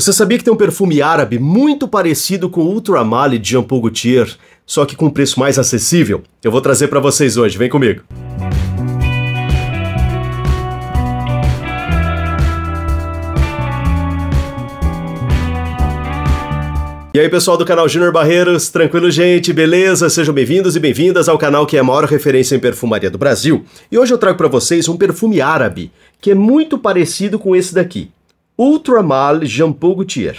Você sabia que tem um perfume árabe muito parecido com o Ultramali de Jean Paul Gaultier, só que com um preço mais acessível? Eu vou trazer para vocês hoje, vem comigo. E aí, pessoal do canal Junior Barreiros, tranquilo, gente? Beleza? Sejam bem-vindos e bem-vindas ao canal que é a maior referência em perfumaria do Brasil. E hoje eu trago para vocês um perfume árabe, que é muito parecido com esse daqui. Ultramal Jean Paul Gaultier.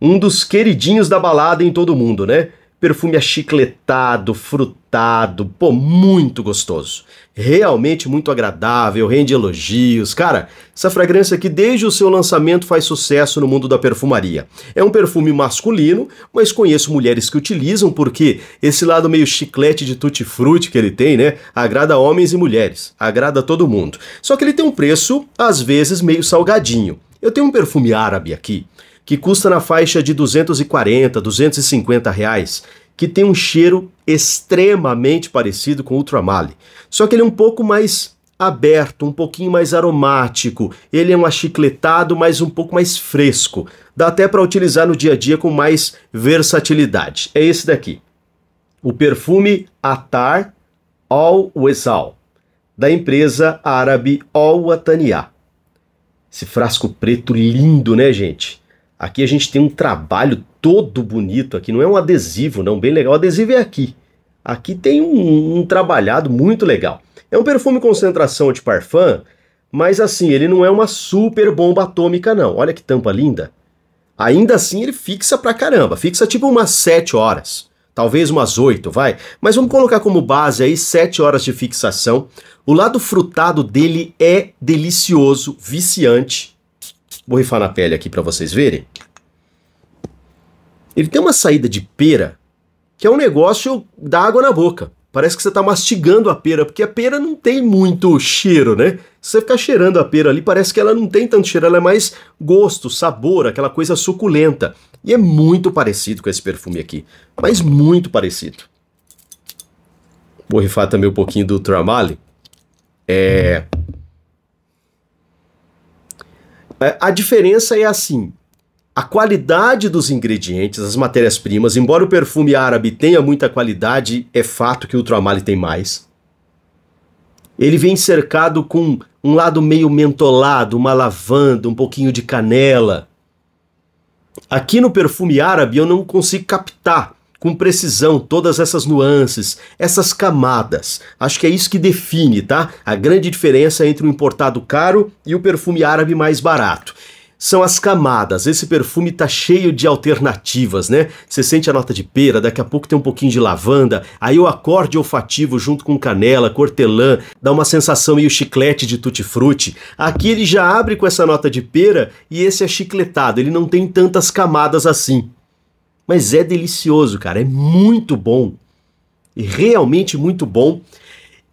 Um dos queridinhos da balada em todo mundo, né? Perfume achicletado, frutado, pô, muito gostoso. Realmente muito agradável, rende elogios. Cara, essa fragrância aqui desde o seu lançamento faz sucesso no mundo da perfumaria. É um perfume masculino, mas conheço mulheres que utilizam porque esse lado meio chiclete de tutti-frutti que ele tem, né, agrada homens e mulheres, agrada todo mundo. Só que ele tem um preço às vezes meio salgadinho. Eu tenho um perfume árabe aqui que custa na faixa de 240, 250 reais, que tem um cheiro extremamente parecido com o Ultramale. Só que ele é um pouco mais aberto, um pouquinho mais aromático. Ele é um achicletado, mas um pouco mais fresco. Dá até para utilizar no dia a dia com mais versatilidade. É esse daqui. O perfume Atar Al Wesal, da empresa árabe Al Wataniya. Esse frasco preto lindo, né, gente? Aqui a gente tem um trabalho todo bonito aqui, não é um adesivo, não, bem legal. O adesivo é aqui. Aqui tem um, um trabalhado muito legal. É um perfume concentração de parfum, mas assim, ele não é uma super bomba atômica, não. Olha que tampa linda. Ainda assim, ele fixa pra caramba, fixa tipo umas 7 horas talvez umas 8, vai. Mas vamos colocar como base aí 7 horas de fixação. O lado frutado dele é delicioso, viciante. Vou rifar na pele aqui para vocês verem. Ele tem uma saída de pera que é um negócio da água na boca. Parece que você está mastigando a pera, porque a pera não tem muito cheiro, né? Se você ficar cheirando a pera ali, parece que ela não tem tanto cheiro, ela é mais gosto, sabor, aquela coisa suculenta. E é muito parecido com esse perfume aqui, mas muito parecido. Vou rifar também um pouquinho do Tramale. É... é a diferença é assim, a qualidade dos ingredientes, as matérias-primas, embora o perfume árabe tenha muita qualidade, é fato que o Ultramale tem mais. Ele vem cercado com um lado meio mentolado, uma lavanda, um pouquinho de canela. Aqui no perfume árabe eu não consigo captar com precisão todas essas nuances, essas camadas. Acho que é isso que define, tá? A grande diferença entre o importado caro e o perfume árabe mais barato são as camadas. Esse perfume tá cheio de alternativas, né? Você sente a nota de pera, daqui a pouco tem um pouquinho de lavanda, aí o acorde olfativo junto com canela, cortelã, dá uma sensação meio chiclete de tutti-frutti. Aqui ele já abre com essa nota de pera e esse é chicletado, ele não tem tantas camadas assim. Mas é delicioso, cara, é muito bom. E realmente muito bom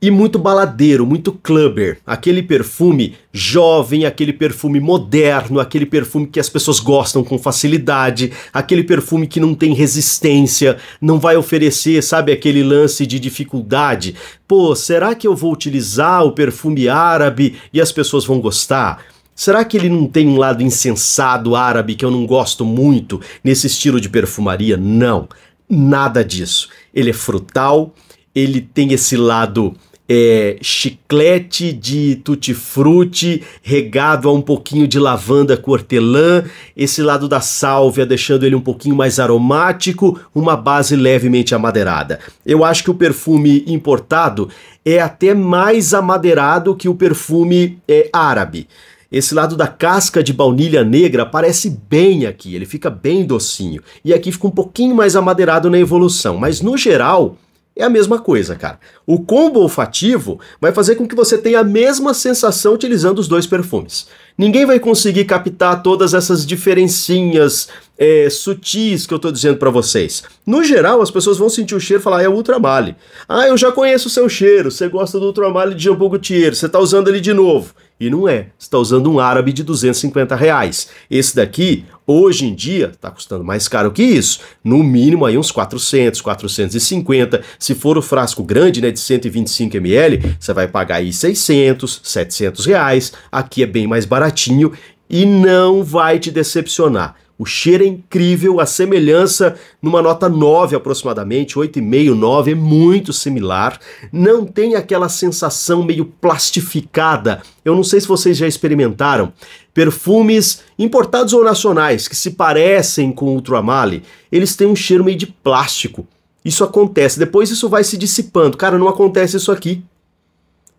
e muito baladeiro, muito clubber. Aquele perfume jovem, aquele perfume moderno, aquele perfume que as pessoas gostam com facilidade, aquele perfume que não tem resistência, não vai oferecer, sabe, aquele lance de dificuldade. Pô, será que eu vou utilizar o perfume árabe e as pessoas vão gostar? Será que ele não tem um lado insensado árabe que eu não gosto muito nesse estilo de perfumaria? Não, nada disso. Ele é frutal, ele tem esse lado é, chiclete de tutti-frutti regado a um pouquinho de lavanda cortelã, esse lado da sálvia deixando ele um pouquinho mais aromático, uma base levemente amadeirada. Eu acho que o perfume importado é até mais amadeirado que o perfume é, árabe. Esse lado da casca de baunilha negra aparece bem aqui, ele fica bem docinho. E aqui fica um pouquinho mais amadeirado na evolução, mas no geral é a mesma coisa, cara. O combo olfativo vai fazer com que você tenha a mesma sensação utilizando os dois perfumes. Ninguém vai conseguir captar todas essas diferencinhas é, sutis que eu tô dizendo para vocês. No geral, as pessoas vão sentir o cheiro e falar, ah, é o Ultramale. Ah, eu já conheço o seu cheiro, você gosta do Ultramale de Jambu Gutierrez, você tá usando ele de novo. E não é. Você está usando um árabe de 250 reais. Esse daqui, hoje em dia, está custando mais caro que isso. No mínimo aí uns 400, 450. Se for o frasco grande, né, de 125 ml, você vai pagar aí 600, 700 reais. Aqui é bem mais baratinho e não vai te decepcionar. O cheiro é incrível, a semelhança numa nota 9 aproximadamente, 8,5, 9 é muito similar. Não tem aquela sensação meio plastificada. Eu não sei se vocês já experimentaram perfumes importados ou nacionais que se parecem com o Ultramale, eles têm um cheiro meio de plástico. Isso acontece, depois isso vai se dissipando. Cara, não acontece isso aqui.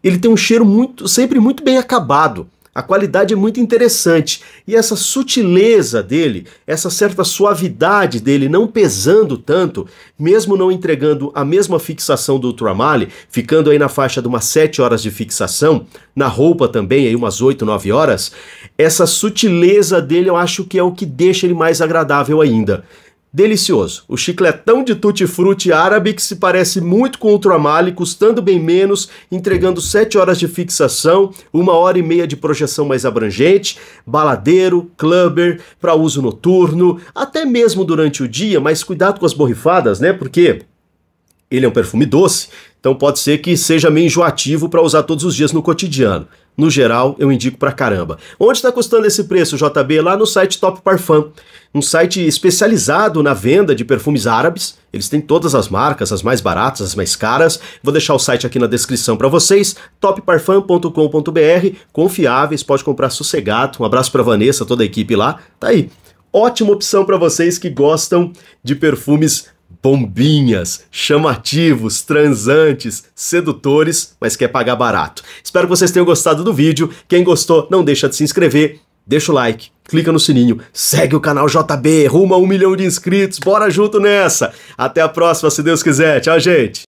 Ele tem um cheiro muito, sempre muito bem acabado. A qualidade é muito interessante e essa sutileza dele, essa certa suavidade dele não pesando tanto, mesmo não entregando a mesma fixação do Ultramale, ficando aí na faixa de umas 7 horas de fixação, na roupa também aí umas 8, 9 horas, essa sutileza dele eu acho que é o que deixa ele mais agradável ainda. Delicioso. O chicletão de tutti-frutti árabe que se parece muito com o tramale, custando bem menos, entregando 7 horas de fixação, uma hora e meia de projeção mais abrangente, baladeiro, clubber, para uso noturno, até mesmo durante o dia, mas cuidado com as borrifadas, né? Porque ele é um perfume doce, então pode ser que seja meio enjoativo para usar todos os dias no cotidiano no geral, eu indico pra caramba. Onde está custando esse preço, JB? Lá no site Top Parfum, um site especializado na venda de perfumes árabes. Eles têm todas as marcas, as mais baratas, as mais caras. Vou deixar o site aqui na descrição para vocês, topparfum.com.br, confiáveis, pode comprar sossegado. Um abraço para Vanessa, toda a equipe lá. Tá aí. Ótima opção para vocês que gostam de perfumes bombinhas, chamativos, transantes, sedutores, mas quer pagar barato. Espero que vocês tenham gostado do vídeo. Quem gostou, não deixa de se inscrever, deixa o like, clica no sininho, segue o canal JB, rumo a um milhão de inscritos, bora junto nessa! Até a próxima, se Deus quiser. Tchau, gente!